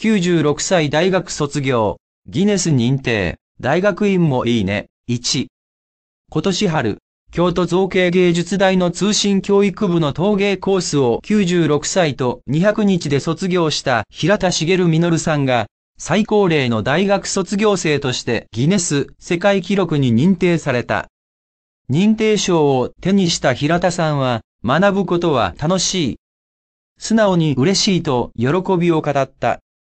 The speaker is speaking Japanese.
96歳大学卒業、ギネス認定、大学院もいいね、1。今年春、京都造形芸術大の通信教育部の陶芸コースを96歳と200日で卒業した平田茂実さんが、最高齢の大学卒業生としてギネス世界記録に認定された。認定賞を手にした平田さんは、学ぶことは楽しい。素直に嬉しいと喜びを語った。